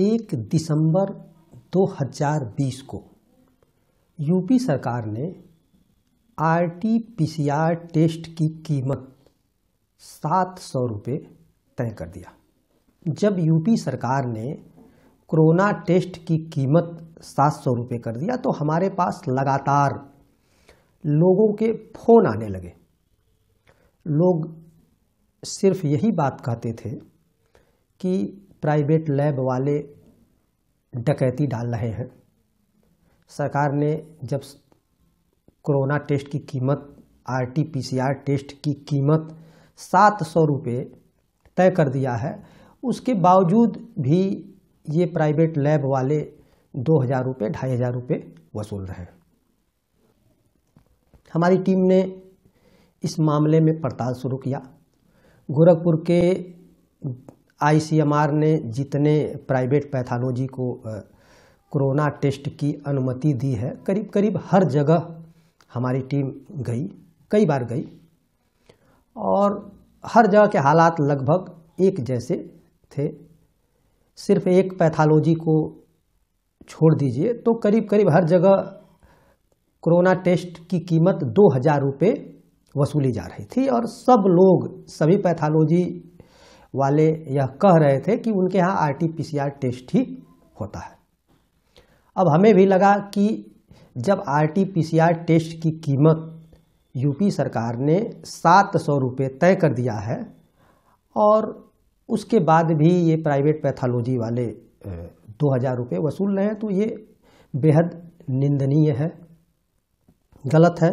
एक दिसंबर 2020 को यूपी सरकार ने आरटीपीसीआर टेस्ट की कीमत सात सौ रुपये तय कर दिया जब यूपी सरकार ने कोरोना टेस्ट की कीमत सात सौ रुपये कर दिया तो हमारे पास लगातार लोगों के फ़ोन आने लगे लोग सिर्फ यही बात कहते थे कि प्राइवेट लैब वाले डकैती डाल रहे हैं सरकार ने जब कोरोना टेस्ट की कीमत आरटीपीसीआर टेस्ट की कीमत सात सौ रुपये तय कर दिया है उसके बावजूद भी ये प्राइवेट लैब वाले दो हज़ार रुपये ढाई हज़ार रुपये वसूल रहे हैं हमारी टीम ने इस मामले में पड़ताल शुरू किया गोरखपुर के आईसीएमआर ने जितने प्राइवेट पैथोलॉजी को कोरोना टेस्ट की अनुमति दी है करीब करीब हर जगह हमारी टीम गई कई बार गई और हर जगह के हालात लगभग एक जैसे थे सिर्फ एक पैथोलॉजी को छोड़ दीजिए तो करीब करीब हर जगह कोरोना टेस्ट की कीमत दो हज़ार रुपये वसूली जा रही थी और सब लोग सभी पैथोलॉजी वाले यह कह रहे थे कि उनके यहाँ आरटीपीसीआर टेस्ट ही होता है अब हमें भी लगा कि जब आरटीपीसीआर टेस्ट की कीमत यूपी सरकार ने सात सौ रुपये तय कर दिया है और उसके बाद भी ये प्राइवेट पैथोलॉजी वाले दो हज़ार रुपये वसूल रहे हैं तो ये बेहद निंदनीय है गलत है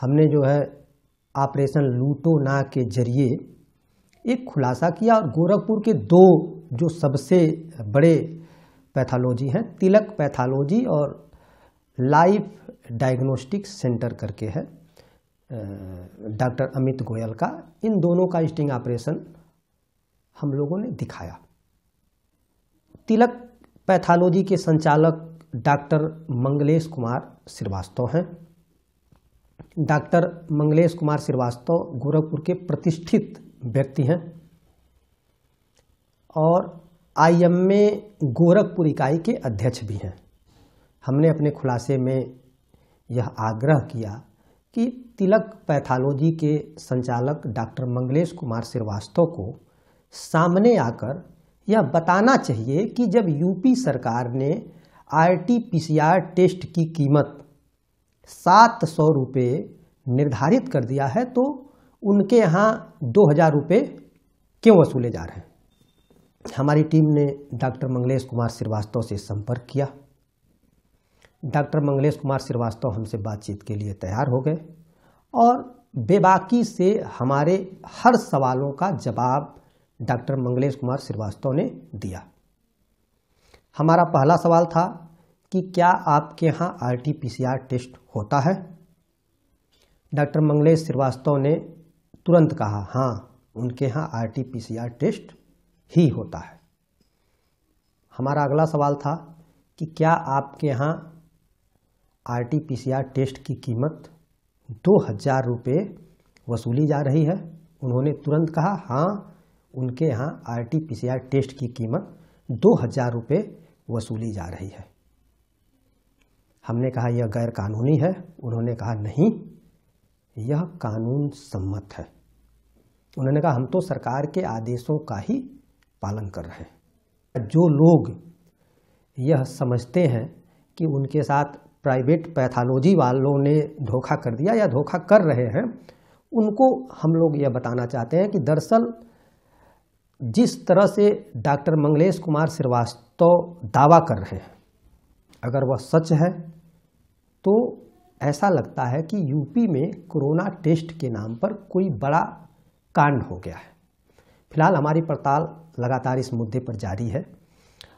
हमने जो है ऑपरेशन लूटो ना के जरिए एक खुलासा किया और गोरखपुर के दो जो सबसे बड़े पैथोलॉजी हैं तिलक पैथोलॉजी और लाइफ डायग्नोस्टिक सेंटर करके है डॉक्टर अमित गोयल का इन दोनों का स्टिंग ऑपरेशन हम लोगों ने दिखाया तिलक पैथोलॉजी के संचालक डॉक्टर मंगलेश कुमार श्रीवास्तव हैं डॉक्टर मंगलेश कुमार श्रीवास्तव गोरखपुर के प्रतिष्ठित व्यक्ति हैं और आईएमए गोरखपुर इकाई के अध्यक्ष भी हैं हमने अपने खुलासे में यह आग्रह किया कि तिलक पैथोलॉजी के संचालक डॉक्टर मंगलेश कुमार श्रीवास्तव को सामने आकर यह बताना चाहिए कि जब यूपी सरकार ने आरटीपीसीआर टेस्ट की कीमत सात सौ रुपये निर्धारित कर दिया है तो उनके यहाँ दो हज़ार रुपये क्यों वसूले जा रहे हैं हमारी टीम ने डॉक्टर मंगलेश कुमार श्रीवास्तव से संपर्क किया डॉक्टर मंगलेश कुमार श्रीवास्तव हमसे बातचीत के लिए तैयार हो गए और बेबाकी से हमारे हर सवालों का जवाब डॉक्टर मंगलेश कुमार श्रीवास्तव ने दिया हमारा पहला सवाल था कि क्या आपके यहाँ R T P C R test होता है डॉक्टर मंगलेश श्रीवास्तव ने तुरंत कहा हाँ उनके यहाँ R T P C R test ही होता है हमारा अगला सवाल था कि क्या आपके यहाँ R T P C R test की कीमत दो हज़ार रुपये वसूली जा रही है उन्होंने तुरंत कहा हाँ उनके यहाँ R T P C R test की कीमत दो हज़ार रुपये वसूली जा रही है हमने कहा यह गैर कानूनी है उन्होंने कहा नहीं यह कानून सम्मत है उन्होंने कहा हम तो सरकार के आदेशों का ही पालन कर रहे हैं जो लोग यह समझते हैं कि उनके साथ प्राइवेट पैथोलॉजी वालों ने धोखा कर दिया या धोखा कर रहे हैं उनको हम लोग यह बताना चाहते हैं कि दरअसल जिस तरह से डॉक्टर मंगलेश कुमार श्रीवास्तव दावा कर रहे हैं अगर वह सच है तो ऐसा लगता है कि यूपी में कोरोना टेस्ट के नाम पर कोई बड़ा कांड हो गया है फिलहाल हमारी पड़ताल लगातार इस मुद्दे पर जारी है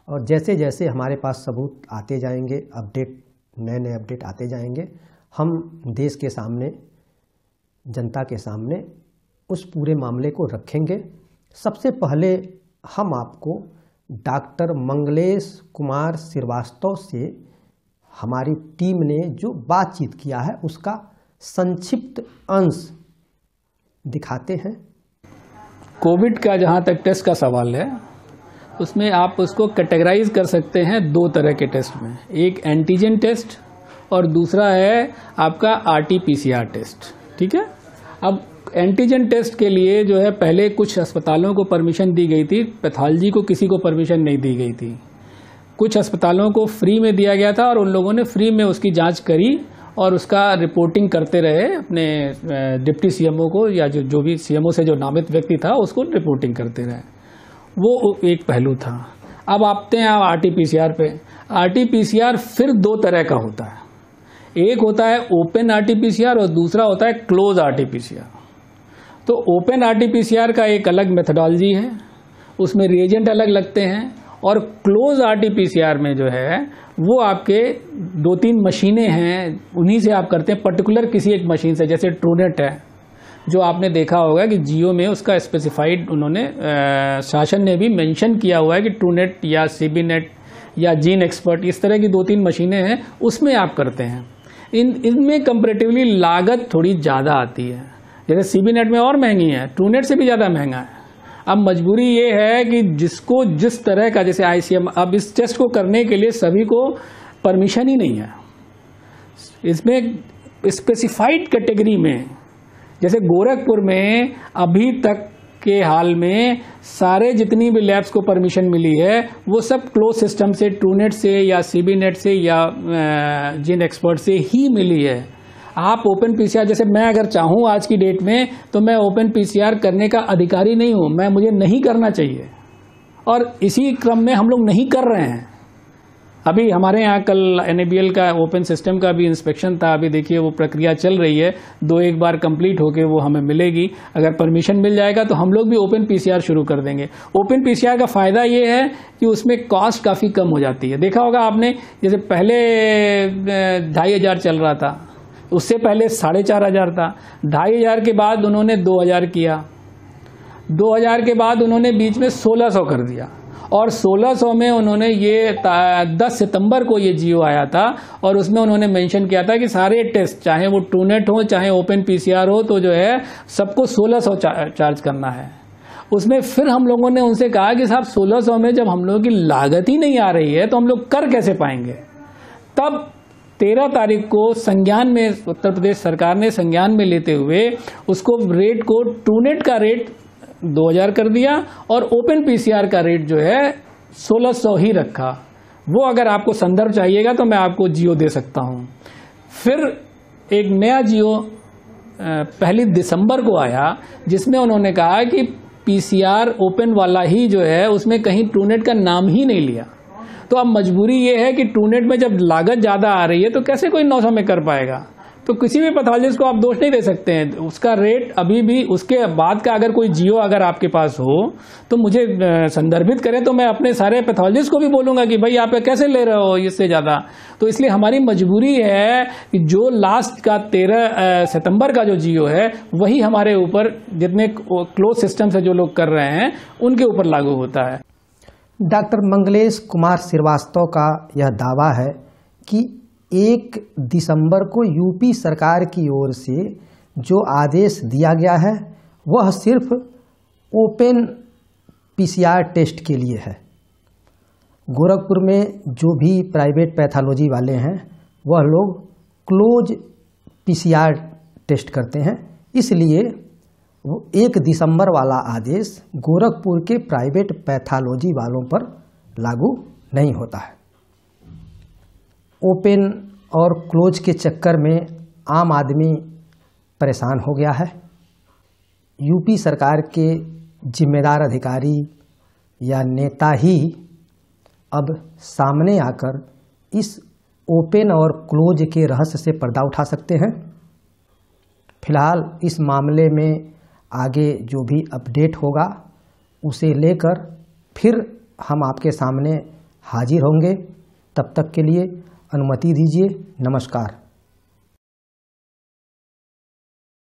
और जैसे जैसे हमारे पास सबूत आते जाएंगे अपडेट नए नए अपडेट आते जाएंगे हम देश के सामने जनता के सामने उस पूरे मामले को रखेंगे सबसे पहले हम आपको डॉक्टर मंगलेश कुमार श्रीवास्तव से हमारी टीम ने जो बातचीत किया है उसका संक्षिप्त अंश दिखाते हैं कोविड का जहाँ तक टेस्ट का सवाल है उसमें आप उसको कैटेगराइज कर सकते हैं दो तरह के टेस्ट में एक एंटीजन टेस्ट और दूसरा है आपका आर टेस्ट ठीक है अब एंटीजन टेस्ट के लिए जो है पहले कुछ अस्पतालों को परमिशन दी गई थी पैथोलॉजी को किसी को परमिशन नहीं दी गई थी कुछ अस्पतालों को फ्री में दिया गया था और उन लोगों ने फ्री में उसकी जांच करी और उसका रिपोर्टिंग करते रहे अपने डिप्टी सीएमओ को या जो जो भी सीएमओ से जो नामित व्यक्ति था उसको रिपोर्टिंग करते रहे वो एक पहलू था अब आपते हैं आप आर टी पे आर फिर दो तरह का होता है एक होता है ओपन आर और दूसरा होता है क्लोज आर तो ओपन आर का एक अलग मेथडोलॉजी है उसमें रिएजेंट अलग लगते हैं और क्लोज आरटीपीसीआर में जो है वो आपके दो तीन मशीनें हैं उन्हीं से आप करते हैं पर्टिकुलर किसी एक मशीन से जैसे ट्रूनेट है जो आपने देखा होगा कि जियो में उसका स्पेसिफाइड उन्होंने आ, शासन ने भी मेंशन किया हुआ है कि ट्रूनेट या नेट या जीन एक्सपर्ट इस तरह की दो तीन मशीनें हैं उसमें आप करते हैं इन इनमें कंपेरेटिवली लागत थोड़ी ज़्यादा आती है जैसे नेट में और महंगी है ट्रूनेट से भी ज़्यादा महंगा है अब मजबूरी ये है कि जिसको जिस तरह का जैसे आईसीएम अब इस टेस्ट को करने के लिए सभी को परमिशन ही नहीं है इसमें स्पेसिफाइड कैटेगरी में जैसे गोरखपुर में अभी तक के हाल में सारे जितनी भी लैब्स को परमिशन मिली है वो सब क्लोज सिस्टम से ट्रूनेट से या सीबीनेट से या जिन एक्सपर्ट से ही मिली है आप ओपन पीसीआर जैसे मैं अगर चाहूँ आज की डेट में तो मैं ओपन पीसीआर करने का अधिकारी नहीं हूँ मैं मुझे नहीं करना चाहिए और इसी क्रम में हम लोग नहीं कर रहे हैं अभी हमारे यहाँ कल एन का ओपन सिस्टम का भी इंस्पेक्शन था अभी देखिए वो प्रक्रिया चल रही है दो एक बार कंप्लीट होके वो हमें मिलेगी अगर परमिशन मिल जाएगा तो हम लोग भी ओपन पीसीआर शुरू कर देंगे ओपन पीसीआर का फ़ायदा ये है कि उसमें कॉस्ट काफ़ी कम हो जाती है देखा होगा आपने जैसे पहले ढाई हज़ार चल रहा था उससे पहले साढ़े चार हज़ार था ढाई हज़ार के बाद उन्होंने दो हज़ार किया दो हज़ार के बाद उन्होंने बीच में सोलह सौ कर दिया और 1600 में उन्होंने ये 10 सितंबर को ये जियो आया था और उसमें उन्होंने मेंशन किया था कि सारे टेस्ट चाहे वो टूनेट हो चाहे ओपन पीसीआर हो तो जो है सबको 1600 चार्ज करना है उसमें फिर हम लोगों ने उनसे कहा कि साहब 1600 में जब हम लोगों की लागत ही नहीं आ रही है तो हम लोग कर कैसे पाएंगे तब तेरह तारीख को संज्ञान में उत्तर प्रदेश सरकार ने संज्ञान में लेते हुए उसको रेट को टूनेट का रेट 2000 कर दिया और ओपन पीसीआर का रेट जो है 1600 ही रखा वो अगर आपको संदर्भ चाहिएगा तो मैं आपको जियो दे सकता हूं फिर एक नया जियो पहली दिसंबर को आया जिसमें उन्होंने कहा कि पीसीआर ओपन वाला ही जो है उसमें कहीं टूनेट का नाम ही नहीं लिया तो अब मजबूरी ये है कि टूनेट में जब लागत ज़्यादा आ रही है तो कैसे कोई नौ सौ में कर पाएगा तो किसी भी पैथोलॉजिस्ट को आप दोष नहीं दे सकते हैं उसका रेट अभी भी उसके बाद का अगर कोई जियो अगर आपके पास हो तो मुझे संदर्भित करें तो मैं अपने सारे पैथोलॉजिस्ट को भी बोलूंगा कि भाई आप कैसे ले रहे हो इससे ज़्यादा तो इसलिए हमारी मजबूरी है कि जो लास्ट का तेरह सितंबर का जो जियो है वही हमारे ऊपर जितने क्लोज सिस्टम से जो लोग कर रहे हैं उनके ऊपर लागू होता है डॉक्टर मंगलेश कुमार श्रीवास्तव का यह दावा है कि एक दिसंबर को यूपी सरकार की ओर से जो आदेश दिया गया है वह सिर्फ ओपन पीसीआर टेस्ट के लिए है गोरखपुर में जो भी प्राइवेट पैथोलॉजी वाले हैं वह लोग क्लोज पीसीआर टेस्ट करते हैं इसलिए एक दिसंबर वाला आदेश गोरखपुर के प्राइवेट पैथोलॉजी वालों पर लागू नहीं होता है ओपन और क्लोज के चक्कर में आम आदमी परेशान हो गया है यूपी सरकार के जिम्मेदार अधिकारी या नेता ही अब सामने आकर इस ओपन और क्लोज के रहस्य से पर्दा उठा सकते हैं फिलहाल इस मामले में आगे जो भी अपडेट होगा उसे लेकर फिर हम आपके सामने हाजिर होंगे तब तक के लिए अनुमति दीजिए नमस्कार